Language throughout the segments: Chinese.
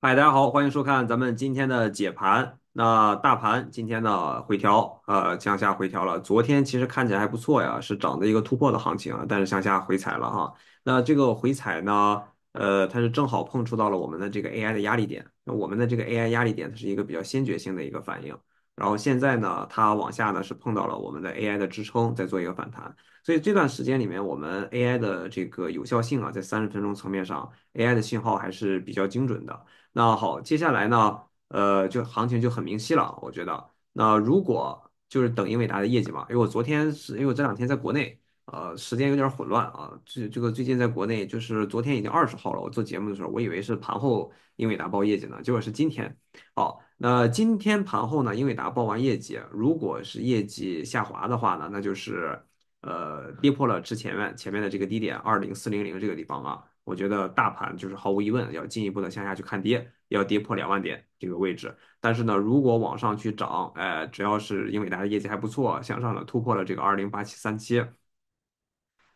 嗨，大家好，欢迎收看咱们今天的解盘。那大盘今天的回调，呃，向下回调了。昨天其实看起来还不错呀，是涨的一个突破的行情啊，但是向下回踩了哈。那这个回踩呢，呃，它是正好碰触到了我们的这个 AI 的压力点。那我们的这个 AI 压力点，它是一个比较先觉性的一个反应。然后现在呢，它往下呢是碰到了我们的 AI 的支撑，再做一个反弹。所以这段时间里面，我们 AI 的这个有效性啊，在三十分钟层面上，AI 的信号还是比较精准的。那好，接下来呢，呃，就行情就很明晰了。我觉得，那如果就是等英伟达的业绩嘛，因为我昨天是因为我这两天在国内，呃，时间有点混乱啊。这这个最近在国内，就是昨天已经二十号了，我做节目的时候，我以为是盘后英伟达报业绩呢，结果是今天。好，那今天盘后呢，英伟达报完业绩，如果是业绩下滑的话呢，那就是呃跌破了之前面前面的这个低点二零四零零这个地方啊。我觉得大盘就是毫无疑问要进一步的向下去看跌，要跌破两万点这个位置。但是呢，如果往上去涨，哎，只要是英伟达的业绩还不错，向上的突破了这个二零八七三七，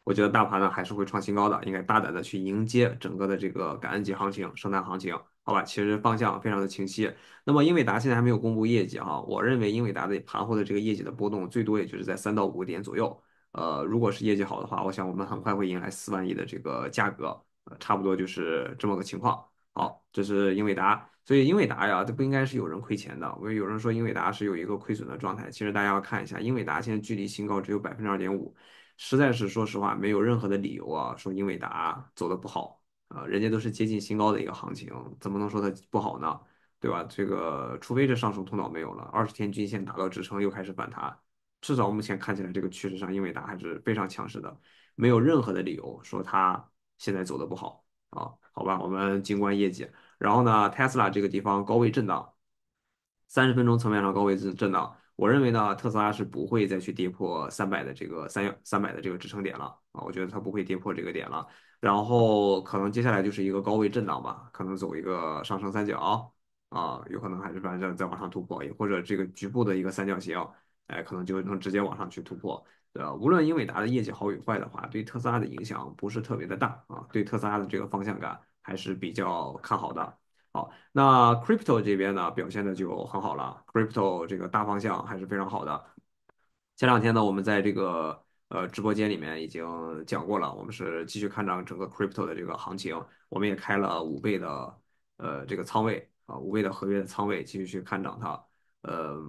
我觉得大盘呢还是会创新高的，应该大胆的去迎接整个的这个感恩节行情、圣诞行情，好吧？其实方向非常的清晰。那么英伟达现在还没有公布业绩哈，我认为英伟达的盘后的这个业绩的波动最多也就是在三到五个点左右。呃，如果是业绩好的话，我想我们很快会迎来四万亿的这个价格。差不多就是这么个情况。好，这是英伟达，所以英伟达呀，这不应该是有人亏钱的。我有人说英伟达是有一个亏损的状态，其实大家要看一下，英伟达现在距离新高只有百分之二点五，实在是说实话没有任何的理由啊，说英伟达走的不好啊，人家都是接近新高的一个行情，怎么能说它不好呢？对吧？这个除非这上升通道没有了，二十天均线打到支撑又开始反弹，至少目前看起来这个趋势上英伟达还是非常强势的，没有任何的理由说它。现在走的不好啊，好吧，我们静观业绩。然后呢，t e s l a 这个地方高位震荡，三十分钟层面上高位震震荡。我认为呢，特斯拉是不会再去跌破三百的这个三三百的这个支撑点了啊，我觉得它不会跌破这个点了。然后可能接下来就是一个高位震荡吧，可能走一个上升三角啊，有可能还是反正再往上突破，也或者这个局部的一个三角形，哎，可能就能直接往上去突破。对，无论英伟达的业绩好与坏的话，对特斯拉的影响不是特别的大啊，对特斯拉的这个方向感还是比较看好的。好，那 crypto 这边呢表现的就很好了，crypto 这个大方向还是非常好的。前两天呢，我们在这个呃直播间里面已经讲过了，我们是继续看涨整个 crypto 的这个行情，我们也开了五倍的呃这个仓位啊，五倍的合约的仓位继续去看涨它。呃，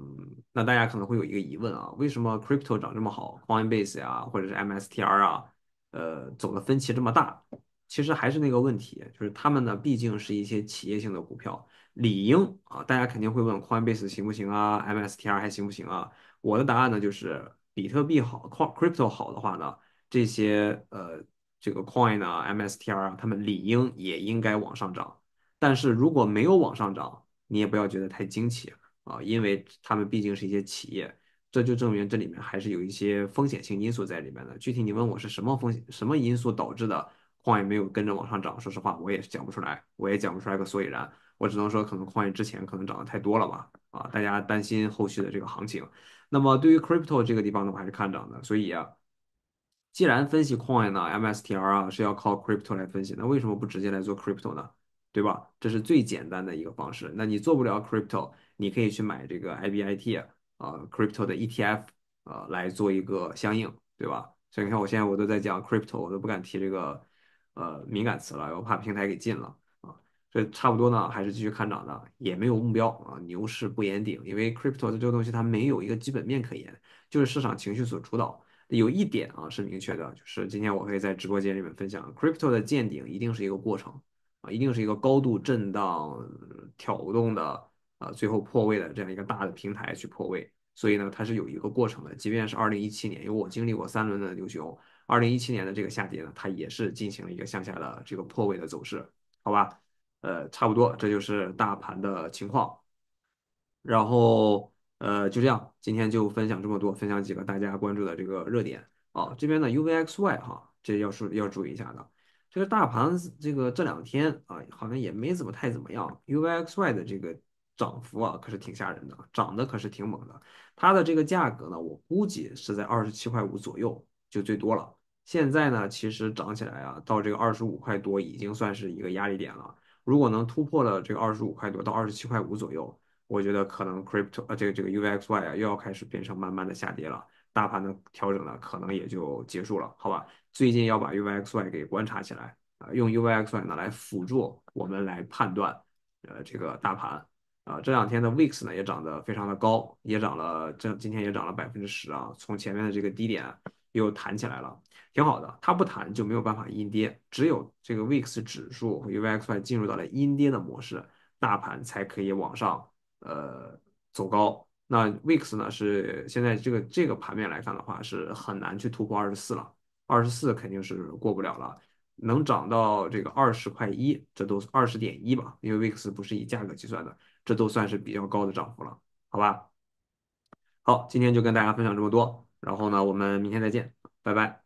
那大家可能会有一个疑问啊，为什么 crypto 长这么好，Coinbase 啊，或者是 MSTR 啊，呃，走的分歧这么大？其实还是那个问题，就是他们呢，毕竟是一些企业性的股票，理应啊，大家肯定会问 Coinbase 行不行啊，MSTR 还行不行啊？我的答案呢，就是比特币好，crypto 好的话呢，这些呃，这个 Coin 啊，MSTR 啊，他们理应也应该往上涨，但是如果没有往上涨，你也不要觉得太惊奇。啊，因为他们毕竟是一些企业，这就证明这里面还是有一些风险性因素在里面的。具体你问我是什么风险、什么因素导致的矿业没有跟着往上涨，说实话我也讲不出来，我也讲不出来个所以然。我只能说，可能矿业之前可能涨的太多了吧，啊，大家担心后续的这个行情。那么对于 crypto 这个地方呢，我还是看涨的。所以，既然分析矿业呢，MSTR 啊是要靠 crypto 来分析，那为什么不直接来做 crypto 呢？对吧？这是最简单的一个方式。那你做不了 crypto，你可以去买这个 i b i t 啊，crypto 的 e t f 啊，来做一个相应，对吧？所以你看，我现在我都在讲 crypto，我都不敢提这个呃敏感词了，我怕平台给禁了啊。以差不多呢，还是继续看涨的，也没有目标啊。牛市不言顶，因为 crypto 的这个东西它没有一个基本面可言，就是市场情绪所主导。有一点啊是明确的，就是今天我可以在直播间里面分享，crypto 的见顶一定是一个过程。啊，一定是一个高度震荡挑动的啊，最后破位的这样一个大的平台去破位，所以呢，它是有一个过程的。即便是二零一七年，因为我经历过三轮的牛熊，二零一七年的这个下跌呢，它也是进行了一个向下的这个破位的走势，好吧？呃，差不多，这就是大盘的情况。然后呃，就这样，今天就分享这么多，分享几个大家关注的这个热点啊。这边呢，UVXY 哈，这要是要注意一下的。这个大盘这个这两天啊，好像也没怎么太怎么样。U V X Y 的这个涨幅啊，可是挺吓人的，涨得可是挺猛的。它的这个价格呢，我估计是在二十七块五左右就最多了。现在呢，其实涨起来啊，到这个二十五块多已经算是一个压力点了。如果能突破了这个二十五块多到二十七块五左右，我觉得可能 Crypto 啊，这个这个 U V X Y 啊又要开始变成慢慢的下跌了。大盘的调整呢，可能也就结束了，好吧？最近要把 u v x y 给观察起来啊，用 u v x y 呢来辅助我们来判断，呃，这个大盘啊，这两天的 VIX 呢也涨得非常的高，也涨了，这今天也涨了百分之十啊，从前面的这个低点又弹起来了，挺好的。它不弹就没有办法阴跌，只有这个 VIX 指数 u v x y 进入到了阴跌的模式，大盘才可以往上呃走高。那 e i x 呢？是现在这个这个盘面来看的话，是很难去突破二十四了。二十四肯定是过不了了，能涨到这个二十块一，这都二十点一吧？因为 VIX 不是以价格计算的，这都算是比较高的涨幅了，好吧？好，今天就跟大家分享这么多，然后呢，我们明天再见，拜拜。